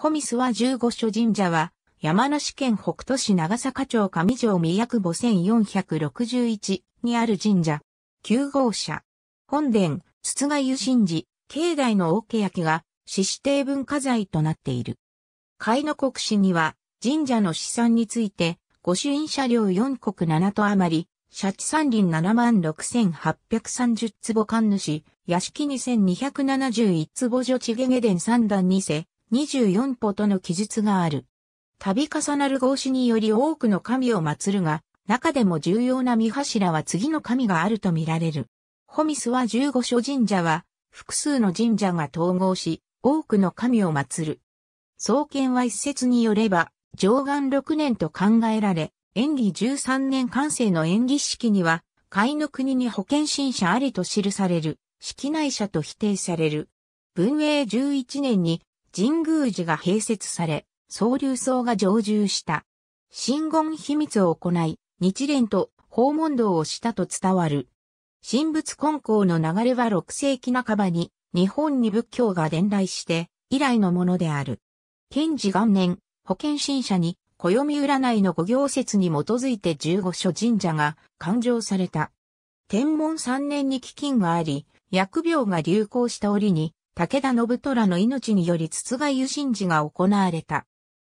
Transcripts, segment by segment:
ホミスは15所神社は、山梨県北都市長坂町上条宮久保百4 6 1にある神社。9号社。本殿、筒ヶ湯神寺、境内の大け焼が、四指定文化財となっている。海の国史には、神社の資産について、御朱印車両4国7と余り、社地山林76,830坪館主、屋敷2271坪女地下下殿三段2世、24歩との記述がある。度重なる合祀により多くの神を祀るが、中でも重要な御柱は次の神があると見られる。ホミスは15所神社は、複数の神社が統合し、多くの神を祀る。創建は一説によれば、上岸6年と考えられ、演技13年完成の演技式には、海の国に保険神社ありと記される、式内社と否定される。文永11年に神宮寺が併設され、総流僧が常住した。神言秘密を行い、日蓮と訪問道をしたと伝わる。神仏根校の流れは6世紀半ばに日本に仏教が伝来して以来のものである。賢治元年、保険新社に暦占いの五行説に基づいて15所神社が勘定された。天文3年に基金があり、薬病が流行した折に武田信虎の命により筒が湯神事が行われた。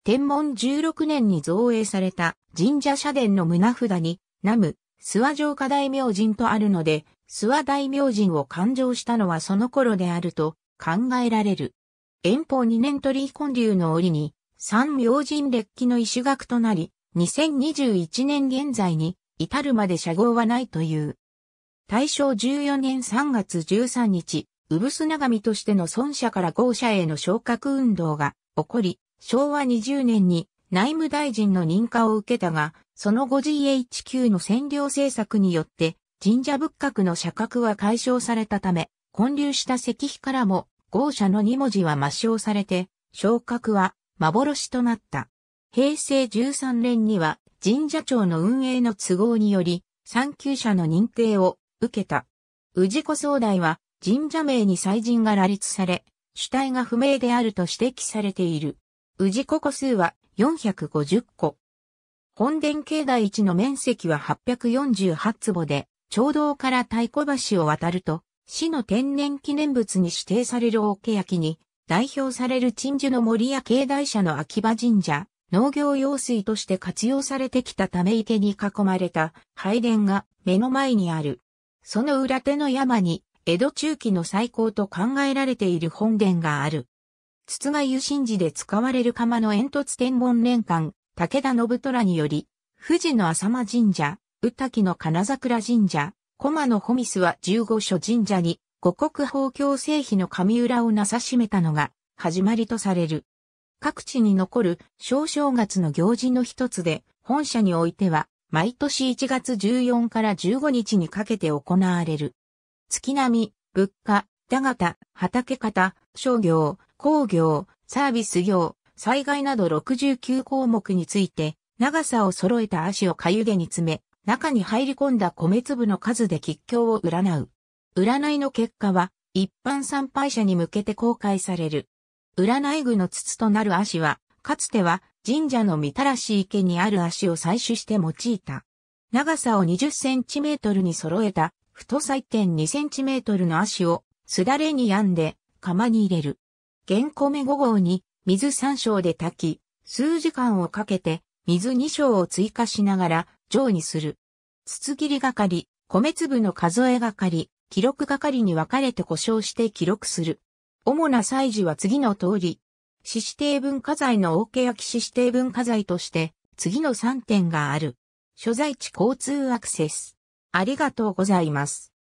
天文16年に造営された神社社殿の胸札に、ナム、諏訪城下大明神とあるので、諏訪大明神を勘定したのはその頃であると考えられる。遠方2年取り混流の折に、三明神列記の石学となり、2021年現在に至るまで社号はないという。大正14年3月13日、産がみとしての孫社から豪社への昇格運動が起こり、昭和20年に内務大臣の認可を受けたが、その後 GHQ の占領政策によって神社仏閣の社格は解消されたため、混流した石碑からも豪社の2文字は抹消されて、昇格は幻となった。平成13年には神社庁の運営の都合により、産休者の認定を受けた。氏子総代は神社名に祭神が羅列され、主体が不明であると指摘されている。氏子個数は450個。本殿境内一の面積は848坪で、町道から太鼓橋を渡ると、市の天然記念物に指定される大ケヤキに、代表される鎮守の森や境内社の秋葉神社、農業用水として活用されてきたため池に囲まれた拝殿が目の前にある。その裏手の山に江戸中期の最高と考えられている本殿がある。筒が湯神寺で使われる釜の煙突天文年間、武田信虎により、富士の浅間神社、宇滝の金桜神社、駒のホミスは十五所神社に、五国宝教製碑の神裏をなさしめたのが、始まりとされる。各地に残る小正月の行事の一つで、本社においては、毎年1月14から15日にかけて行われる。月並み、物価、田形、畑型、商業、工業、サービス業、災害など69項目について、長さを揃えた足をかゆげに詰め、中に入り込んだ米粒の数で吉凶を占う。占いの結果は、一般参拝者に向けて公開される。占い具の筒となる足は、かつては神社のみたらし池にある足を採取して用いた。長さを20センチメートルに揃えた太さ 1.2cm の足をすだれに病んで釜に入れる。原米5合に水3升で炊き、数時間をかけて水2升を追加しながら上にする。筒切り係、米粒の数え係、記録係に分かれて故障して記録する。主な祭事は次の通り、市指定文化財の大ケ焼き市指定文化財として、次の3点がある。所在地交通アクセス。ありがとうございます。